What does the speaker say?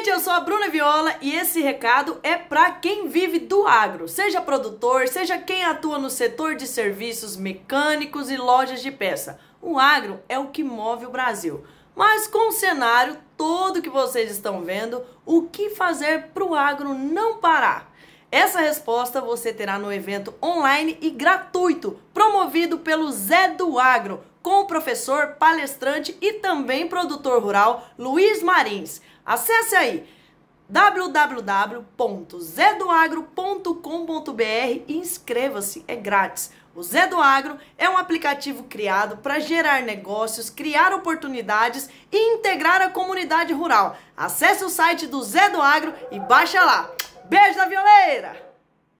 gente, eu sou a Bruna Viola e esse recado é para quem vive do agro, seja produtor, seja quem atua no setor de serviços mecânicos e lojas de peça. O agro é o que move o Brasil. Mas com o cenário todo que vocês estão vendo, o que fazer para o agro não parar? Essa resposta você terá no evento online e gratuito, promovido pelo Zé do Agro, com o professor, palestrante e também produtor rural Luiz Marins. Acesse aí www.zedoagro.com.br e inscreva-se, é grátis. O Zé do Agro é um aplicativo criado para gerar negócios, criar oportunidades e integrar a comunidade rural. Acesse o site do Zé do Agro e baixa lá. Beijo da violeira!